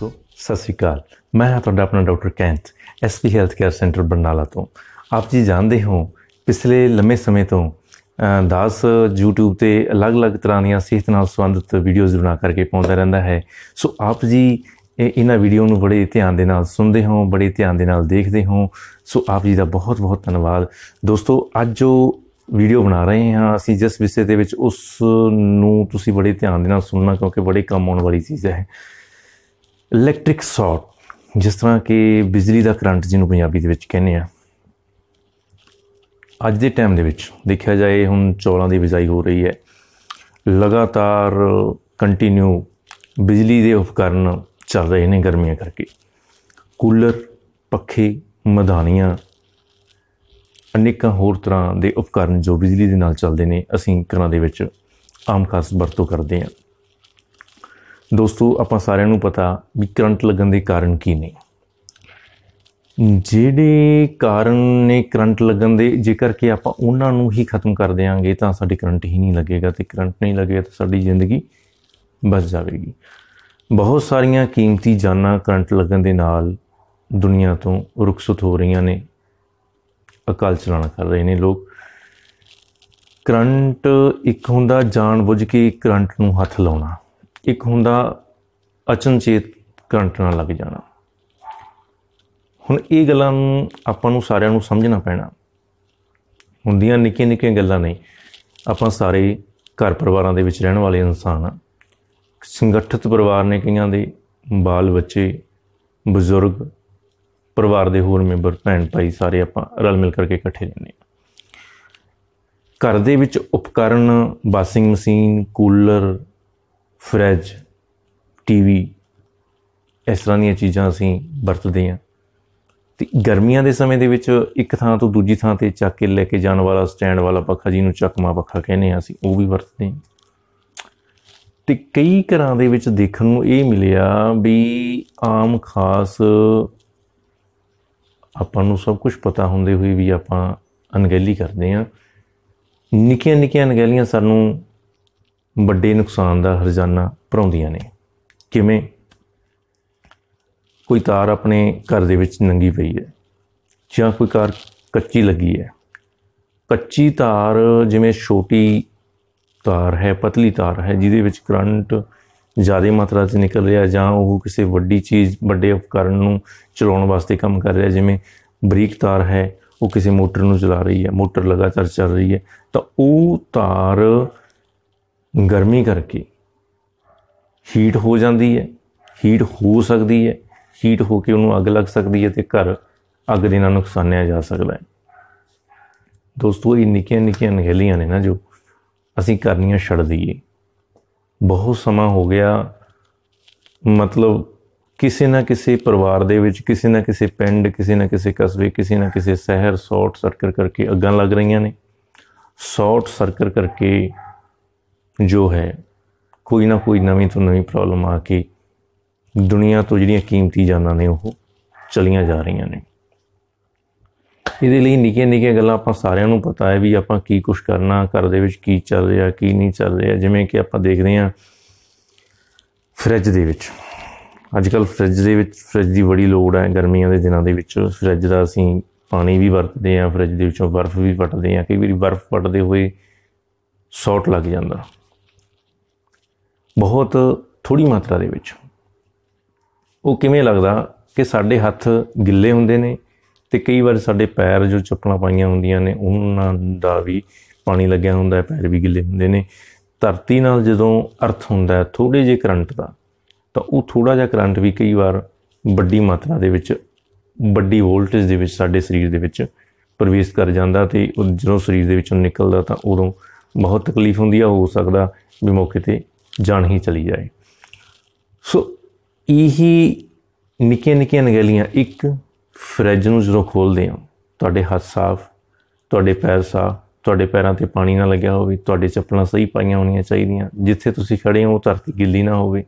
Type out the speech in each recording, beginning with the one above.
ਦੋਸਤੋ ਸਤਿ ਸ੍ਰੀ ਅਕਾਲ ਮੈਂ ਹਾਂ ਤੁਹਾਡਾ ਆਪਣਾ doctor Kainth SP health care centre Barnala ਤੋਂ ਆਪ ਜੀ ਜਾਣਦੇ ਹੋ ਪਿਛਲੇ ਲੰਮੇ ਸਮੇਂ ਤੋਂ ਦਾਸ YouTube ਤੇ ਅਲੱਗ-ਅਲੱਗ ਤਰ੍ਹਾਂ ਦੀਆਂ ਸਿਹਤ ਨਾਲ ਸੰਬੰਧਿਤ ਵੀਡੀਓਜ਼ ਬਣਾ ਕਰਕੇ ਪਾਉਂਦਾ ਰਹਿੰਦਾ ਹੈ ਸੋ ਆਪ ਜੀ ਇਹਨਾਂ ਵੀਡੀਓ ਨੂੰ ਬੜੇ ਧਿਆਨ ਦੇ ਨਾਲ ਸੁਣਦੇ ਹੋ ਬੜੇ ਧਿਆਨ ਦੇ ਨਾਲ ਦੇਖਦੇ ਹੋ ਸੋ ਆਪ ਜੀ ਦਾ ਬਹੁਤ-ਬਹੁਤ ਧੰਨਵਾਦ ਦੋਸਤੋ ਅੱਜ ਜੋ ਵੀਡੀਓ ਬਣਾ ਰਹੇ ਹਾਂ ਅਸੀਂ ਜਿਸ ਵਿਸ਼ੇ ਦੇ ਵਿੱਚ ਉਸ ਨੂੰ ਤੁਸੀਂ ਬੜੇ ਧਿਆਨ ਦੇ ਨਾਲ ਸੁਣਨਾ ਕਿਉਂਕਿ ਬੜੇ ਕੰਮ ਆਉਣ ਵਾਲੀ ਚੀਜ਼ ਹੈ ਇਲੈਕਟ੍ਰਿਕ ਸ਼ਾਰਟ ਜਿਸ ਤਰ੍ਹਾਂ ਕਿ ਬਿਜਲੀ ਦਾ ਕਰੰਟ ਜਿਹਨੂੰ ਪੰਜਾਬੀ ਦੇ ਵਿੱਚ ਕਹਿੰਦੇ ਆ ਅੱਜ ਦੇ ਟਾਈਮ ਦੇ ਵਿੱਚ ਦੇਖਿਆ ਜਾਏ ਹੁਣ ਚੌਲਾਂ ਦੀ ਬਿਜਾਈ ਹੋ ਰਹੀ ਹੈ ਲਗਾਤਾਰ ਕੰਟੀਨਿਊ ਬਿਜਲੀ ਦੇ ਉਪਕਰਨ ਚੱਲ ਰਹੇ ਨੇ ਗਰਮੀਆਂ ਕਰਕੇ ਕੂਲਰ ਪੱਖੇ ਮਧਾਨੀਆਂ ਅਨੇਕਾਂ ਹੋਰ ਤਰ੍ਹਾਂ ਦੇ ਉਪਕਰਨ ਜੋ ਬਿਜਲੀ ਦੇ ਨਾਲ ਚੱਲਦੇ ਨੇ ਅਸੀਂ ਘਰਾਂ ਦੇ ਵਿੱਚ ਆਮ ਖਾਸ ਵਰਤੋਂ ਕਰਦੇ ਹਾਂ ਦੋਸਤੋ ਆਪਾਂ ਸਾਰਿਆਂ ਨੂੰ ਪਤਾ ਵੀ ਕਰੰਟ ਲੱਗਣ ਦੇ ਕਾਰਨ ਕੀ ਨੇ ਜਿਹੜੇ ਕਾਰਨ ਨੇ ਕਰੰਟ ਲੱਗਣ ਦੇ ਜੇਕਰ ਕਿ ਆਪਾਂ ਉਹਨਾਂ ਨੂੰ ਹੀ ਖਤਮ ਕਰ ਦੇਾਂਗੇ ਤਾਂ ਸਾਡੀ ਕਰੰਟ ਹੀ ਨਹੀਂ ਲੱਗੇਗਾ ਤੇ ਕਰੰਟ ਨਹੀਂ ਲੱਗੇਗਾ ਤਾਂ ਸਾਡੀ ਜ਼ਿੰਦਗੀ ਬਸ ਜਾਵੇਗੀ ਬਹੁਤ ਸਾਰੀਆਂ ਕੀਮਤੀ ਜਾਨਾਂ ਕਰੰਟ ਲੱਗਣ ਦੇ ਨਾਲ ਦੁਨੀਆ ਤੋਂ ਰੁਖਸਤ ਹੋ ਰਹੀਆਂ ਨੇ ਅਕਾਲ ਚਲਾਣਾ ਕਰ ਰਹੇ ਨੇ ਲੋਕ ਕਰੰਟ ਇੱਕ ਹੁੰਦਾ ਜਾਣ ਬੁੱਝ ਕੇ ਕਰੰਟ ਨੂੰ ਹੱਥ ਲਾਉਣਾ ਇੱਕ ਹੁੰਦਾ ਅਚਨਚੇਤ ਕਰੰਟ ਨਾਲ ਲੱਗ ਜਾਣਾ ਹੁਣ ਇਹ ਗੱਲਾਂ ਆਪਾਂ ਨੂੰ ਸਾਰਿਆਂ ਨੂੰ ਸਮਝਣਾ ਪੈਣਾ ਹੁੰਦੀਆਂ ਨਿੱਕੀਆਂ ਨਿੱਕੀਆਂ ਗੱਲਾਂ ਨਹੀਂ ਆਪਾਂ ਸਾਰੇ ਘਰ ਪਰਿਵਾਰਾਂ ਦੇ ਵਿੱਚ ਰਹਿਣ ਵਾਲੇ ਇਨਸਾਨ ਆ ਸੰਗਠਿਤ ਪਰਿਵਾਰ ਨੇ ਕਈਆਂ ਦੇ ਬਾਲ ਬੱਚੇ ਬਜ਼ੁਰਗ ਪਰਿਵਾਰ ਦੇ ਹੋਰ ਮੈਂਬਰ ਭੈਣ ਭਾਈ ਸਾਰੇ ਆਪਾਂ ਰਲ ਮਿਲ ਕਰਕੇ ਇਕੱਠੇ ਰਹਿੰਦੇ ਆ ਘਰ ਦੇ ਵਿੱਚ ਉਪਕਰਨ washing machine cooler fridge TV ਇਸ ਤਰ੍ਹਾਂ ਦੀਆਂ ਚੀਜ਼ਾਂ ਅਸੀਂ ਵਰਤਦੇ ਹਾਂ ਤੇ ਗਰਮੀਆਂ ਦੇ ਸਮੇਂ ਦੇ ਵਿੱਚ ਇੱਕ ਥਾਂ ਤੋਂ ਦੂਜੀ ਥਾਂ ਤੇ ਚੱਕ ਕੇ ਲੈ ਕੇ ਜਾਣ ਵਾਲਾ ਸਟੈਂਡ ਵਾਲਾ ਪੱਖਾ ਜਿਹਨੂੰ ਚੱਕਮਾ ਪੱਖਾ ਕਹਿੰਦੇ ਆ ਅਸੀਂ ਉਹ ਵੀ ਵਰਤਦੇ ਹਾਂ ਤੇ ਕਈ ਘਰਾਂ ਦੇ ਵਿੱਚ ਦੇਖਣ ਨੂੰ ਇਹ ਮਿਲਿਆ ਵੀ ਆਮ ਖਾਸ ਆਪਾਂ ਨੂੰ ਸਭ ਕੁਝ ਪਤਾ ਹੁੰਦੇ ਹੋਏ ਵੀ ਆਪਾਂ ਅਨਗੈਲੀ ਕਰਦੇ ਆ ਨਿੱਕੀਆਂ ਨਿੱਕੀਆਂ ਅਨਗੈਲੀਆਂ ਸਾਨੂੰ ਵੱਡੇ ਨੁਕਸਾਨ ਦਾ ਹਰਜਾਨਾ ਭਰਉਂਦੀਆਂ ਨੇ ਕਿਵੇਂ ਕੋਈ ਤਾਰ ਆਪਣੇ ਘਰ ਦੇ ਵਿੱਚ ਨੰਗੀ ਪਈ ਹੈ ਜਾਂ ਕੋਈ ਕਾਰ ਕੱਚੀ ਲੱਗੀ ਹੈ ਕੱਚੀ ਤਾਰ ਜਿਵੇਂ ਛੋਟੀ ਤਾਰ ਹੈ ਪਤਲੀ ਤਾਰ ਹੈ ਜਿਹਦੇ ਵਿੱਚ ਕਰੰਟ ਜ਼ਿਆਦਾ ਮਾਤਰਾ 'ਚ ਨਿਕਲ ਰਿਹਾ ਜਾਂ ਉਹ ਕਿਸੇ ਵੱਡੀ ਚੀਜ਼ ਵੱਡੇ ਉਪਕਰਨ ਨੂੰ ਚਲਾਉਣ ਵਾਸਤੇ ਕੰਮ ਕਰ ਰਿਹਾ ਜਿਵੇਂ ਬਰੀਕ ਤਾਰ ਹੈ ਉਹ ਕਿਸੇ ਮੋਟਰ ਨੂੰ ਚਲਾ ਰਹੀ ਹੈ ਮੋਟਰ ਲਗਾਤਾਰ ਚੱਲ ਰਹੀ ਹੈ ਤਾਂ ਉਹ ਤਾਰ ਗਰਮੀ ਕਰਕੇ ਹੀਟ ਹੋ ਜਾਂਦੀ ਹੈ ਹੀਟ ਹੋ ਸਕਦੀ ਹੈ ਹੀਟ ਹੋ ਕੇ ਉਹਨੂੰ ਅੱਗ ਲੱਗ ਸਕਦੀ ਹੈ ਤੇ ਘਰ ਅੱਗ ਦੇ ਨਾਲ ਨੁਕਸਾਨਿਆ ਜਾ ਸਕਦਾ ਹੈ ਦੋਸਤੋ ਇਹ ਨਿੱਕੀਆਂ ਨਿੱਕੀਆਂ ਨਗੇਲੀਆਂ ਨੇ ਨਾ ਜੋ ਅਸੀਂ ਕਰਨੀਆਂ ਛੱਡ ਦਈਏ ਬਹੁਤ ਸਮਾਂ ਹੋ ਗਿਆ ਮਤਲਬ ਕਿਸੇ ਨਾ ਕਿਸੇ ਪਰਿਵਾਰ ਦੇ ਵਿੱਚ ਕਿਸੇ ਨਾ ਕਿਸੇ ਪਿੰਡ ਕਿਸੇ ਨਾ ਕਿਸੇ ਕਸਬੇ ਕਿਸੇ ਨਾ ਕਿਸੇ ਸ਼ਹਿਰ ਸ਼ਾਰਟ ਸਰਕਟ ਕਰਕੇ ਅੱਗਾਂ ਲੱਗ ਰਹੀਆਂ ਨੇ ਸ਼ਾਰਟ ਸਰਕਟ ਕਰਕੇ ਜੋ ਹੈ ਕੋਈ ਨਾ ਕੋਈ ਨਵੀਂ ਤੋਂ ਨਵੀਂ ਪ੍ਰੋਬਲਮ ਆ ਕੇ ਦੁਨੀਆ ਤੋਂ ਜਿਹੜੀਆਂ ਕੀਮਤੀ ਜਾਨਾਂ ਨੇ ਉਹ ਚਲੀਆਂ ਜਾ ਰਹੀਆਂ ਨੇ ਇਹਦੇ ਲਈ ਨਿੱਕੀਆਂ ਨਿੱਕੀਆਂ ਗੱਲਾਂ ਆਪਾਂ ਸਾਰਿਆਂ ਨੂੰ ਪਤਾ ਹੈ ਵੀ ਆਪਾਂ ਕੀ ਕੁਝ ਕਰਨਾ ਘਰ ਦੇ ਵਿੱਚ ਕੀ ਚੱਲ ਰਿਹਾ ਕੀ ਨਹੀਂ ਚੱਲ ਰਿਹਾ ਜਿਵੇਂ ਕਿ ਆਪਾਂ ਦੇਖਦੇ ਹਾਂ ਫ੍ਰਿਜ ਦੇ ਵਿੱਚ ਅੱਜ ਕੱਲ ਫ੍ਰਿਜ ਦੇ ਵਿੱਚ ਫ੍ਰਿਜ ਦੀ ਬੜੀ ਲੋੜ ਹੈ ਗਰਮੀਆਂ ਦੇ ਦਿਨਾਂ ਦੇ ਵਿੱਚ ਫ੍ਰਿਜ ਦਾ ਅਸੀਂ ਪਾਣੀ ਵੀ ਵਰਤਦੇ ਹਾਂ ਫ੍ਰਿਜ ਦੇ ਵਿੱਚੋਂ ਬਰਫ਼ ਵੀ ਪਟਦੇ ਹਾਂ ਕਈ ਵਾਰੀ ਬਰਫ਼ ਪਟਦੇ ਹੋਏ ਸ਼ਾਰਟ ਲੱਗ ਜਾਂਦਾ ਬਹੁਤ ਥੋੜੀ ਮਾਤਰਾ ਦੇ ਵਿੱਚ ਉਹ ਕਿਵੇਂ ਲੱਗਦਾ ਕਿ ਸਾਡੇ ਹੱਥ ਗਿੱਲੇ ਹੁੰਦੇ ਨੇ ਤੇ ਕਈ ਵਾਰ ਸਾਡੇ ਪੈਰ ਜੋ ਚੱਪਲਾਂ ਪਾਈਆਂ ਹੁੰਦੀਆਂ ਨੇ ਉਹਨਾਂ ਦਾ ਵੀ ਪਾਣੀ ਲੱਗਿਆ ਹੁੰਦਾ ਹੈ ਪੈਰ ਵੀ ਗਿੱਲੇ ਹੁੰਦੇ ਨੇ ਧਰਤੀ ਨਾਲ ਜਦੋਂ ਅਰਥ ਹੁੰਦਾ ਹੈ ਥੋੜੇ ਜਿਹੇ ਕਰੰਟ ਦਾ ਤਾਂ ਉਹ ਥੋੜਾ ਜਿਹਾ ਕਰੰਟ ਵੀ ਕਈ ਵਾਰ ਵੱਡੀ ਮਾਤਰਾ ਦੇ ਵਿੱਚ ਵੱਡੀ ਵੋਲਟੇਜ ਦੇ ਵਿੱਚ ਸਾਡੇ ਸਰੀਰ ਦੇ ਵਿੱਚ ਪ੍ਰਵੇਸ਼ ਕਰ ਜਾਂਦਾ ਤੇ ਜਦੋਂ ਸਰੀਰ ਦੇ ਵਿੱਚੋਂ ਨਿਕਲਦਾ ਤਾਂ ਉਦੋਂ ਬਹੁਤ ਤਕਲੀਫ ਹੁੰਦੀ ਆ ਹੋ ਸਕਦਾ ਵੀ ਮੌਕੇ ਤੇ ਜਾਨ ਹੀ ਚਲੀ ਜਾਏ ਸੋ ਇਹੀ ਨਿੱਕੀਆਂ ਨਿੱਕੀਆਂ ਨਗਲੀਆਂ ਇੱਕ ਫ੍ਰਿਜ ਨੂੰ ਜਦੋਂ ਖੋਲਦੇ ਆ ਤੁਹਾਡੇ ਹੱਥ ਸਾਫ਼ ਤੁਹਾਡੇ ਪੈਰ ਸਾਫ਼ ਤੁਹਾਡੇ ਪੈਰਾਂ ਤੇ ਪਾਣੀ ਨਾ ਲੱਗਿਆ ਹੋਵੇ ਤੁਹਾਡੇ ਚੱਪਲਾਂ ਸਹੀ ਪਾਈਆਂ ਹੋਣੀਆਂ ਚਾਹੀਦੀਆਂ ਜਿੱਥੇ ਤੁਸੀਂ ਖੜੇ ਹੋ ਉਹ ਧਰਤੀ ਗਿੱਲੀ ਨਾ ਹੋਵੇ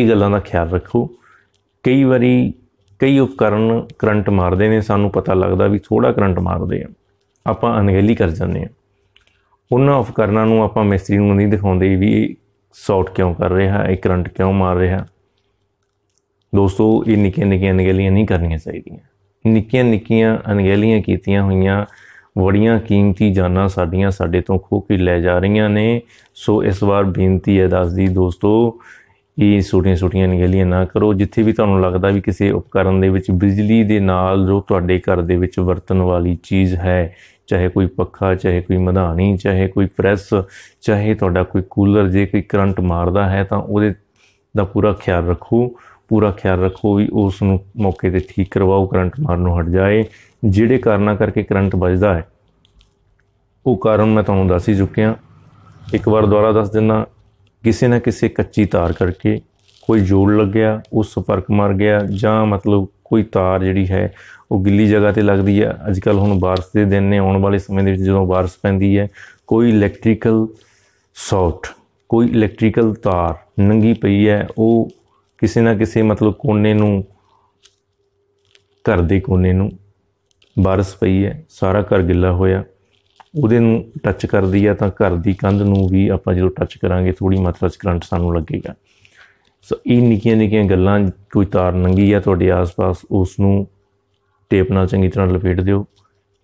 ਇਹ ਗੱਲਾਂ ਦਾ ਖਿਆਲ ਰੱਖੋ ਕਈ ਵਾਰੀ ਕਈ ਉਪਕਰਨ ਕਰੰਟ ਮਾਰਦੇ ਨੇ ਸਾਨੂੰ ਪਤਾ ਲੱਗਦਾ ਵੀ ਥੋੜਾ ਕਰੰਟ ਮਾਰਦੇ ਆ ਆਪਾਂ ਅਨਹੇਲੀ ਕਰ ਜਾਂਦੇ ਆ ਉਹਨਾਂ ਉਪਕਰਨਾਂ ਨੂੰ ਆਪਾਂ ਮਿਸਤਰੀ ਨੂੰ ਨਹੀਂ ਦਿਖਾਉਂਦੇ ਵੀ ਸੌਟ ਕਿਉਂ ਕਰ ਰਹੇ ਹੈ ਇਹ ਕਰੰਟ ਕਿਉਂ ਮਾਰ ਰਹੇ ਦੋਸਤੋ ਇਹ ਨਿੱਕੀਆਂ ਨਿੱਕੀਆਂ ਅਣਗਹਿਲੀਆਂ ਨਹੀਂ ਕਰਨੀਆਂ ਚਾਹੀਦੀਆਂ ਨਿੱਕੀਆਂ ਨਿੱਕੀਆਂ ਅਣਗਹਿਲੀਆਂ ਕੀਤੀਆਂ ਹੋਈਆਂ ਬੜੀਆਂ ਕੀਮਤੀ ਜਾਨਾਂ ਸਾਡੀਆਂ ਸਾਡੇ ਤੋਂ ਖੋ ਕੇ ਲੈ ਜਾ ਰਹੀਆਂ ਨੇ ਸੋ ਇਸ ਵਾਰ ਬੇਨਤੀ ਹੈ ਦੱਸਦੀ ਦੋਸਤੋ ਇਹ ਛੋਟੀਆਂ-ਛੋਟੀਆਂ ਨਿਗਲੀਆਂ ਨਾ ਕਰੋ ਜਿੱਥੇ ਵੀ ਤੁਹਾਨੂੰ ਲੱਗਦਾ ਵੀ ਕਿਸੇ ਉਪਕਰਨ ਦੇ ਵਿੱਚ ਬਿਜਲੀ ਦੇ ਨਾਲ ਜੋ ਤੁਹਾਡੇ ਘਰ ਦੇ ਵਿੱਚ ਵਰਤਣ ਵਾਲੀ ਚੀਜ਼ ਹੈ ਚਾਹੇ ਕੋਈ ਪੱਖਾ ਚਾਹੇ ਕੋਈ ਮਧਾਣੀ ਚਾਹੇ ਕੋਈ ਪ੍ਰੈਸ ਚਾਹੇ ਤੁਹਾਡਾ ਕੋਈ ਕੂਲਰ ਜੇ ਕੋਈ ਕਰੰਟ ਮਾਰਦਾ ਹੈ ਤਾਂ ਉਹਦੇ ਦਾ ਪੂਰਾ ਖਿਆਲ ਰੱਖੋ ਪੂਰਾ ਖਿਆਲ ਰੱਖੋ ਵੀ ਉਸ ਨੂੰ ਮੌਕੇ ਤੇ ਠੀਕ ਕਰਵਾਓ ਕਰੰਟ ਮਾਰਨੋਂ ਹਟ ਜਾਏ ਜਿਹੜੇ ਕਾਰਨਾਂ ਕਰਕੇ ਕਰੰਟ ਵੱਜਦਾ ਹੈ ਉਹ ਕਾਰਨ ਮੈਂ ਤੁਹਾਨੂੰ ਦੱਸ ਹੀ ਚੁੱਕਿਆ ਇੱਕ ਵਾਰ ਦੁਬਾਰਾ ਦੱਸ ਦਿੰਦਾ ਕਿਸੇ ਨਾ ਕਿਸੇ ਕੱਚੀ ਤਾਰ ਕਰਕੇ ਕੋਈ ਜੋੜ ਲੱਗਿਆ ਉਸ ਸੰਪਰਕ ਮਰ ਗਿਆ ਜਾਂ ਮਤਲਬ ਕੋਈ ਤਾਰ ਜਿਹੜੀ ਹੈ ਉਹ ਗਿੱਲੀ ਜਗ੍ਹਾ ਤੇ ਲੱਗਦੀ ਹੈ ਅੱਜ ਕੱਲ ਹੁਣ ਬਾਰਿਸ਼ ਦੇ ਦਿਨ ਨੇ ਆਉਣ ਵਾਲੇ ਸਮੇਂ ਦੇ ਵਿੱਚ ਜਦੋਂ ਬਾਰਿਸ਼ ਪੈਂਦੀ ਹੈ ਕੋਈ ਇਲੈਕਟ੍ਰੀਕਲ ਸੌਟ ਕੋਈ ਇਲੈਕਟ੍ਰੀਕਲ ਤਾਰ ਨੰਗੀ ਪਈ ਹੈ ਉਹ ਕਿਸੇ ਨਾ ਕਿਸੇ ਮਤਲਬ ਕੋਨੇ ਨੂੰ ਘਰ ਦੇ ਕੋਨੇ ਨੂੰ ਬਾਰਿਸ਼ ਪਈ ਹੈ ਸਾਰਾ ਘਰ ਗਿੱਲਾ ਹੋਇਆ ਉਹਦੇ ਨੂੰ ਟੱਚ ਕਰਦੀ ਆ ਤਾਂ ਘਰ ਦੀ ਕੰਧ ਨੂੰ ਵੀ ਆਪਾਂ ਜਦੋਂ ਟੱਚ ਕਰਾਂਗੇ ਥੋੜੀ ਮਾਤਰਾ ਚ ਕਰੰਟ ਸਾਨੂੰ ਲੱਗੇਗਾ ਸੋ ਇਹ ਨਿੱਕੀਆਂ ਨਿੱਕੀਆਂ ਗੱਲਾਂ ਕੋਈ ਤਾਰ ਨੰਗੀ ਆ ਤੁਹਾਡੇ ਆਸ-ਪਾਸ ਉਸ ਨੂੰ ਟੇਪ ਨਾਲ ਚੰਗੀ ਤਰ੍ਹਾਂ ਲਪੇਟ ਦਿਓ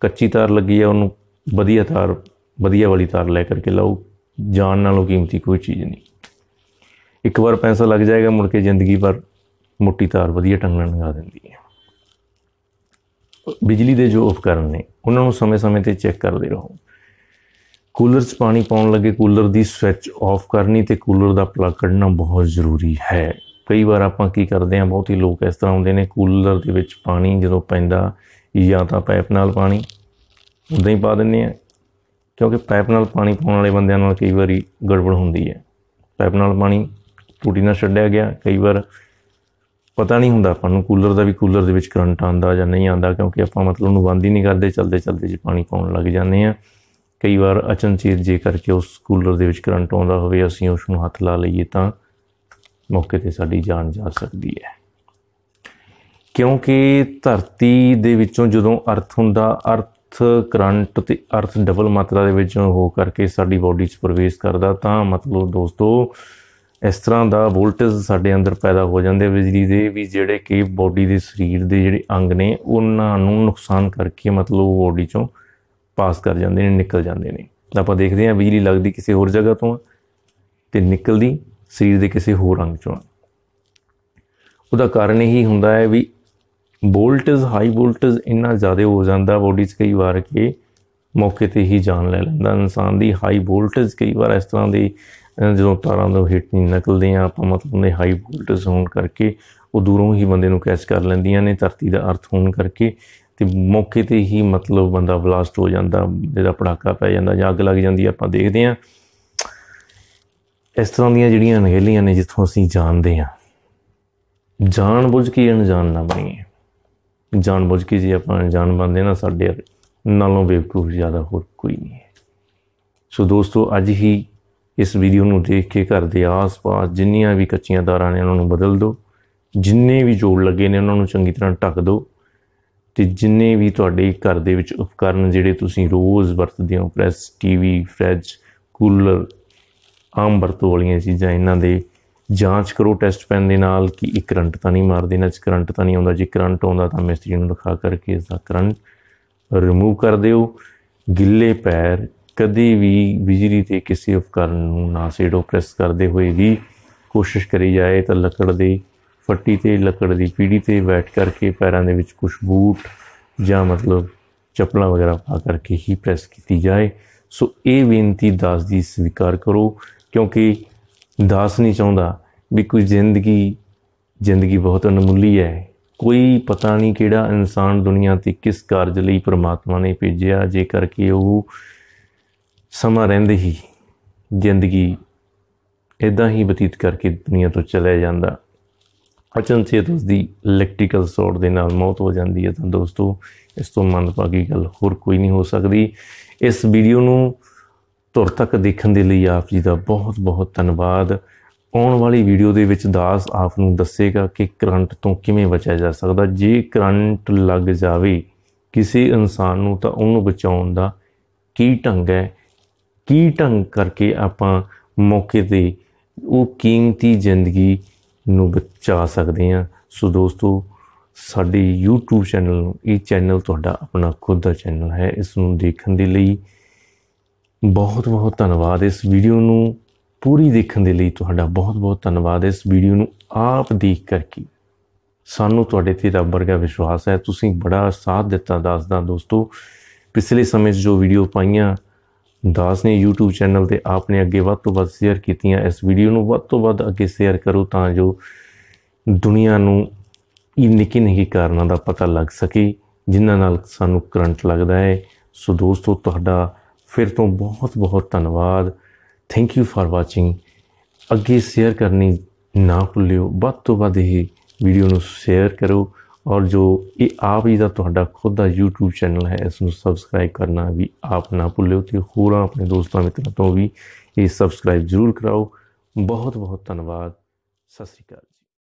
ਕੱਚੀ ਤਾਰ ਲੱਗੀ ਆ ਉਹਨੂੰ ਵਧੀਆ ਤਾਰ ਵਧੀਆ ਵਾਲੀ ਤਾਰ ਲੈ ਕਰਕੇ ਲਾਓ ਜਾਨ ਨਾਲੋਂ ਕੀਮਤੀ ਕੋਈ ਚੀਜ਼ ਨਹੀਂ ਇੱਕ ਵਾਰ ਪੈਸਾ ਲੱਗ ਜਾਏਗਾ ਮੁੜ ਕੇ ਜ਼ਿੰਦਗੀ ਪਰ ਮੋਟੀ ਤਾਰ ਵਧੀਆ ਟੰਗਣ ਲਗਾ ਦਿੰਦੀ ਹੈ ਬਿਜਲੀ ਦੇ ਜੋ ਉਪਕਰਨ ਨੇ ਉਹਨਾਂ ਨੂੰ ਸਮੇਂ-ਸਮੇਂ ਤੇ ਚੈੱਕ ਕਰਦੇ ਰਹੋ ਕੂਲਰ 'ਚ ਪਾਣੀ ਪਾਉਣ ਲੱਗੇ ਕੂਲਰ ਦੀ ਸਵਿਚ ਆਫ ਕਰਨੀ ਤੇ ਕੂਲਰ ਦਾ ਪਲੱਗ ਕੱਢਣਾ ਬਹੁਤ ਜ਼ਰੂਰੀ ਹੈ ਕਈ ਵਾਰ ਆਪਾਂ ਕੀ ਕਰਦੇ ਆ ਬਹੁਤੀ ਲੋਕ ਇਸ ਤਰ੍ਹਾਂ ਹੁੰਦੇ ਨੇ ਕੂਲਰ ਦੇ ਵਿੱਚ ਪਾਣੀ ਜਦੋਂ ਪੈਂਦਾ ਜਾਂ ਤਾਂ ਪਾਈਪ ਨਾਲ ਪਾਣੀ ਉਦਾਂ ਹੀ ਪਾ ਦਿੰਨੇ ਆ ਕਿਉਂਕਿ ਪਾਈਪ ਨਾਲ ਪਾਣੀ ਪਾਉਣ ਵਾਲੇ ਬੰਦਿਆਂ ਨਾਲ ਕਈ ਵਾਰੀ ਗੜਬੜ ਹੁੰਦੀ ਹੈ ਪਾਈਪ ਨਾਲ ਪਾਣੀ ਟੂਟੀ ਨਾਲ ਛੱਡਿਆ ਗਿਆ ਕਈ ਵਾਰ ਪਤਾ ਨਹੀਂ ਹੁੰਦਾ ਆਪਾਂ ਨੂੰ ਕੂਲਰ ਦਾ ਵੀ ਕੂਲਰ ਦੇ ਵਿੱਚ ਕਰੰਟ ਆਉਂਦਾ ਜਾਂ ਨਹੀਂ ਆਉਂਦਾ ਕਿਉਂਕਿ ਆਪਾਂ ਮਤਲਬ ਉਹਨੂੰ ਬੰਦ ਹੀ ਨਹੀਂ ਕਰਦੇ ਚਲਦੇ ਚਲਦੇ ਜੀ ਪਾਣੀ ਪਾਉਣ ਲੱਗ ਜਾਂਦੇ ਆ ਕਈ ਵਾਰ ਅਚਨਚੇਤ ਜੇ ਕਰਕੇ ਉਸ ਕੂਲਰ ਦੇ ਵਿੱਚ ਕਰੰਟ ਆਉਂਦਾ ਹੋਵੇ ਅਸੀਂ ਉਸ ਨੂੰ ਹੱਥ ਲਾ ਲਈਏ ਤਾਂ ਮੌਕੇ ਤੇ ਸਾਡੀ ਜਾਨ ਜਾ ਸਕਦੀ ਹੈ ਕਿਉਂਕਿ ਧਰਤੀ ਦੇ ਵਿੱਚੋਂ ਜਦੋਂ ਅਰਥ ਹੁੰਦਾ ਅਰਥ ਕਰੰਟ ਤੇ ਅਰਥ ਡਬਲ ਮਾਤਰਾ ਦੇ ਵਿੱਚੋਂ ਹੋ ਕਰਕੇ ਸਾਡੀ ਬਾਡੀ 'ਚ ਪ੍ਰਵੇਸ਼ ਕਰਦਾ ਤਾਂ ਮਤਲਬ ਦੋਸਤੋ ਇਸ ਤਰ੍ਹਾਂ ਦਾ ਵੋਲਟੇਜ ਸਾਡੇ ਅੰਦਰ ਪੈਦਾ ਹੋ ਜਾਂਦੇ ਬਿਜਲੀ ਦੇ ਵੀ ਜਿਹੜੇ ਕਿ ਬਾਡੀ ਦੇ ਸਰੀਰ ਦੇ ਜਿਹੜੇ ਅੰਗ ਨੇ ਉਹਨਾਂ ਨੂੰ ਨੁਕਸਾਨ ਕਰਕੇ ਮਤਲਬ ਬਾਡੀ 'ਚੋਂ ਪਾਸ ਕਰ ਜਾਂਦੇ ਨੇ ਨਿਕਲ ਜਾਂਦੇ ਨੇ ਆਪਾਂ ਦੇਖਦੇ ਹਾਂ ਬਿਜਲੀ ਲੱਗਦੀ ਕਿਸੇ ਹੋਰ ਜਗ੍ਹਾ ਤੋਂ ਤੇ ਨਿਕਲਦੀ ਸਰੀਰ ਦੇ ਕਿਸੇ ਹੋਰ ਅੰਗ ਚੋਂ ਉਹਦਾ ਕਾਰਨ ਇਹੀ ਹੁੰਦਾ ਹੈ ਵੀ ਵੋਲਟੇਜ ਹਾਈ ਵੋਲਟੇਜ ਇੰਨਾ ਜ਼ਿਆਦਾ ਹੋ ਜਾਂਦਾ ਬੋਡੀ 'ਚ ਕਈ ਵਾਰ ਕਿ ਮੌਕੇ ਤੇ ਹੀ ਜਾਨ ਲੈ ਲੈਂਦਾ ਇਨਸਾਨ ਦੀ ਹਾਈ ਵੋਲਟੇਜ ਕਈ ਵਾਰ ਇਸ ਤਰ੍ਹਾਂ ਦੀ ਜਦੋਂ ਤਾਰਾਂ ਤੋਂ ਹਿੱਟ ਨਹੀਂ ਨਿਕਲਦੇ ਆ ਆਪਾਂ ਮਤਲਬ ਨੇ ਹਾਈ ਵੋਲਟੇਜ ਹੋਣ ਕਰਕੇ ਉਹ ਦੂਰੋਂ ਹੀ ਬੰਦੇ ਨੂੰ ਕੈਚ ਕਰ ਲੈਂਦੀਆਂ ਨੇ ਧਰਤੀ ਦਾ ਅਰਥ ਹੋਣ ਕਰਕੇ ਤੇ ਮੌਕੇ ਤੇ ਹੀ ਮਤਲਬ ਬੰਦਾ ਬਲਾਸਟ ਹੋ ਜਾਂਦਾ ਜਿਹੜਾ ਪੜਾਕਾ ਪੈ ਜਾਂਦਾ ਜਾਂ ਅੱਗ ਲੱਗ ਜਾਂਦੀ ਆਪਾਂ ਦੇਖਦੇ ਆਂ ਇਸ ਤਰ੍ਹਾਂ ਦੀਆਂ ਜਿਹੜੀਆਂ ਅਣਗਹਿਲੀਆਂ ਨੇ ਜਿੱਥੋਂ ਅਸੀਂ ਜਾਣਦੇ ਆਂ ਜਾਣ ਬੁੱਝ ਕੇ ਅਣਜਾਣ ਨਾ ਬਣੀਏ ਜਾਣ ਬੁੱਝ ਕੇ ਜੇ ਆਪਾਂ ਅਣਜਾਣ ਬੰਦੇ ਨਾ ਸਾਡੇ ਨਾਲੋਂ ਬੇਵਕੂਫ ਜ਼ਿਆਦਾ ਹੋਰ ਕੋਈ ਨਹੀਂ ਸੋ ਦੋਸਤੋ ਅੱਜ ਹੀ ਇਸ ਵੀਡੀਓ ਨੂੰ ਦੇਖ ਕੇ ਘਰ ਦੇ ਆਸ-ਪਾਸ ਜਿੰਨੀਆਂ ਵੀ ਕੱਚੀਆਂ ਦਾਰਾਂ ਨੇ ਉਹਨਾਂ ਨੂੰ ਬਦਲ ਦਿਓ ਜਿੰਨੇ ਵੀ ਜੋੜ ਲੱਗੇ ਨੇ ਉਹਨਾਂ ਨੂੰ ਚੰਗੀ ਤਰ੍ਹਾਂ ਢੱਕ ਦਿਓ ਤੇ ਜਿੰਨੇ ਵੀ ਤੁਹਾਡੇ ਘਰ ਦੇ ਵਿੱਚ ਉਪਕਰਨ ਜਿਹੜੇ ਤੁਸੀਂ ਰੋਜ਼ ਵਰਤਦੇ ਹੋ ਪ੍ਰੈਸ ਟੀਵੀ ਫ੍ਰਿਜ ਕੂਲਰ ਆਮ ਵਰਤੋਂ ਵਾਲੀਆਂ ਚੀਜ਼ਾਂ ਇਹਨਾਂ ਦੇ ਜਾਂਚ ਕਰੋ ਟੈਸਟ ਪੈਨ ਦੇ ਨਾਲ ਕਿ ਇਹ ਕਰੰਟ ਤਾਂ ਨਹੀਂ ਮਾਰਦੇ ਨਾ ਚ ਕਰੰਟ ਤਾਂ ਨਹੀਂ ਆਉਂਦਾ ਜੇ ਕਰੰਟ ਆਉਂਦਾ ਤਾਂ ਮਿਸਤਰੀ ਨੂੰ ਦਿਖਾ ਕਰਕੇ ਇਸ ਦਾ ਕਰੰਟ ਰਿਮੂਵ ਕਰ ਦਿਓ ਗਿੱਲੇ ਪੈਰ ਕਦੇ ਵੀ ਬਿਜਲੀ ਤੇ ਕਿਸੇ ਉਪਕਰਨ ਨੂੰ ਨਾ ਸੇੜੋ ਪ੍ਰੈਸ ਕਰਦੇ ਹੋਏ ਵੀ ਕੋਸ਼ਿਸ਼ ਕਰੀ ਜਾਏ ਤਾਂ ਲੱਕੜ ਦੇ ਪੱਟੀ ਤੇ ਲੱਕੜ ਦੀ ਪੀੜੀ ਤੇ ਬੈਠ ਕਰਕੇ ਪੈਰਾਂ ਦੇ ਵਿੱਚ ਕੁਝ ਬੂਟ ਜਾਂ ਮਤਲਬ ਚੱਪਲਾਂ ਵਗੈਰਾ ਪਾ ਕਰਕੇ ਹੀ ਪ੍ਰੈਸ ਕੀਤੀ ਜਾਏ ਸੋ ਇਹ ਬੇਨਤੀ ਦਾਸ ਦੀ ਸਵੀਕਾਰ ਕਰੋ ਕਿਉਂਕਿ ਦਾਸ ਨਹੀਂ ਚਾਹੁੰਦਾ ਵੀ ਕੋਈ ਜ਼ਿੰਦਗੀ ਜ਼ਿੰਦਗੀ ਬਹੁਤ ਅਨਮੁੱਲੀ ਹੈ ਕੋਈ ਪਤਾ ਨਹੀਂ ਕਿਹੜਾ ਇਨਸਾਨ ਦੁਨੀਆ ਤੇ ਕਿਸ ਕਾਰਜ ਲਈ ਪ੍ਰਮਾਤਮਾ ਨੇ ਭੇਜਿਆ ਜੇਕਰ ਕਿ ਉਹ ਸਮਾਂ ਰਹਿੰਦੇ ਹੀ ਜ਼ਿੰਦਗੀ ਇਦਾਂ ਹੀ ਬਤੀਤ ਕਰਕੇ ਦੁਨੀਆ ਤੋਂ ਚਲੇ ਜਾਂਦਾ ਅਚਨਚੇਤ ਉਸ ਦੀ ਇਲੈਕਟ੍ਰੀਕਲ ਸੋਰ ਦੇ ਨਾਲ ਮੌਤ ਹੋ ਜਾਂਦੀ ਹੈ ਤਾਂ ਦੋਸਤੋ ਇਸ ਤੋਂ ਮੰਦਭਾਗੀ ਗੱਲ ਹੋਰ ਕੋਈ ਨਹੀਂ ਹੋ ਸਕਦੀ ਇਸ ਵੀਡੀਓ ਨੂੰ ਤੁਰ ਤੱਕ ਦੇਖਣ ਦੇ ਲਈ ਆਪ ਜੀ ਦਾ ਬਹੁਤ ਬਹੁਤ ਧੰਨਵਾਦ ਆਉਣ ਵਾਲੀ ਵੀਡੀਓ ਦੇ ਵਿੱਚ ਦਾਸ ਆਪ ਨੂੰ ਦੱਸੇਗਾ ਕਿ ਕਰੰਟ ਤੋਂ ਕਿਵੇਂ ਬਚਿਆ ਜਾ ਸਕਦਾ ਜੇ ਕਰੰਟ ਲੱਗ ਜਾਵੇ ਕਿਸੇ ਇਨਸਾਨ ਨੂੰ ਤਾਂ ਉਹਨੂੰ ਬਚਾਉਣ ਦਾ ਕੀ ਢੰਗ ਹੈ ਕੀ ਢੰਗ ਕਰਕੇ ਆਪਾਂ ਮੌਕੇ ਤੇ ਉਹ ਕੀਮਤੀ ਜ਼ਿੰਦਗੀ ਨੂੰ ਬਚਾ ਸਕਦੇ ਹਾਂ ਸੋ ਦੋਸਤੋ ਸਾਡੇ YouTube ਚੈਨਲ ਨੂੰ ਇਹ ਚੈਨਲ ਤੁਹਾਡਾ ਆਪਣਾ ਖੁਦ ਦਾ ਚੈਨਲ ਹੈ ਇਸ ਨੂੰ ਦੇਖਣ ਦੇ ਲਈ ਬਹੁਤ-ਬਹੁਤ ਧੰਨਵਾਦ ਇਸ ਵੀਡੀਓ ਨੂੰ ਪੂਰੀ ਦੇਖਣ ਦੇ ਲਈ ਤੁਹਾਡਾ ਬਹੁਤ-ਬਹੁਤ ਧੰਨਵਾਦ ਇਸ ਵੀਡੀਓ ਨੂੰ ਆਪ ਦੇਖ ਕਰਕੇ ਸਾਨੂੰ ਤੁਹਾਡੇ ਤੇ ਰੱਬ ਵਰਗਾ ਵਿਸ਼ਵਾਸ ਹੈ ਤੁਸੀਂ ਬੜਾ ਸਾਥ ਦਿੱਤਾ ਦੱਸਦਾ ਦੋਸਤੋ ਪਿਛਲੇ ਸਮੇਂ 'ਚ ਜੋ ਵੀਡੀਓ ਪਾਈਆਂ ਦਾਸ ਨੇ YouTube ਚੈਨਲ ਤੇ ਆਪਨੇ ਅੱਗੇ ਵੱਧ ਤੋਂ ਵੱਧ ਸ਼ੇਅਰ ਕੀਤੀਆਂ ਇਸ ਵੀਡੀਓ ਨੂੰ ਵੱਧ ਤੋਂ ਵੱਧ ਅੱਗੇ ਸ਼ੇਅਰ ਕਰੋ ਤਾਂ ਜੋ ਦੁਨੀਆ ਨੂੰ ਇਹ ਨਿੱਕੇ ਨਿੱਕੇ ਕਾਰਨਾਂ ਦਾ ਪਤਾ ਲੱਗ ਸਕੇ ਜਿਨ੍ਹਾਂ ਨਾਲ ਸਾਨੂੰ ਕਰੰਟ ਲੱਗਦਾ ਹੈ ਸੋ ਦੋਸਤੋ ਤੁਹਾਡਾ ਫਿਰ ਤੋਂ ਬਹੁਤ ਬਹੁਤ ਧੰਨਵਾਦ ਥੈਂਕ ਯੂ ਫਾਰ ਵਾਚਿੰਗ ਅੱਗੇ ਸ਼ੇਅਰ ਕਰਨੀ ਨਾ ਭੁੱਲਿਓ ਵੱਧ ਤੋਂ ਵੱਧ ਇਹ ਵੀਡੀਓ ਨੂੰ ਸ਼ੇਅਰ ਕਰੋ ਔਰ ਜੋ ਇਹ ਆਪ ਜੀ ਦਾ ਤੁਹਾਡਾ ਖੁਦ ਦਾ YouTube ਚੈਨਲ ਹੈ ਇਸ ਨੂੰ ਸਬਸਕ੍ਰਾਈਬ ਕਰਨਾ ਵੀ ਆਪ ਨਾ ਭੁੱਲਿਓ ਤੇ ਹੋਰਾਂ ਆਪਣੇ ਦੋਸਤਾਂ ਮਿੱਤਰਾਂ ਤੋਂ ਵੀ ਇਹ ਸਬਸਕ੍ਰਾਈਬ ਜ਼ਰੂਰ ਕਰਾਓ ਬਹੁਤ ਬਹੁਤ ਧੰਨਵਾਦ ਸਤਿ ਸ਼੍ਰੀ ਅਕਾਲ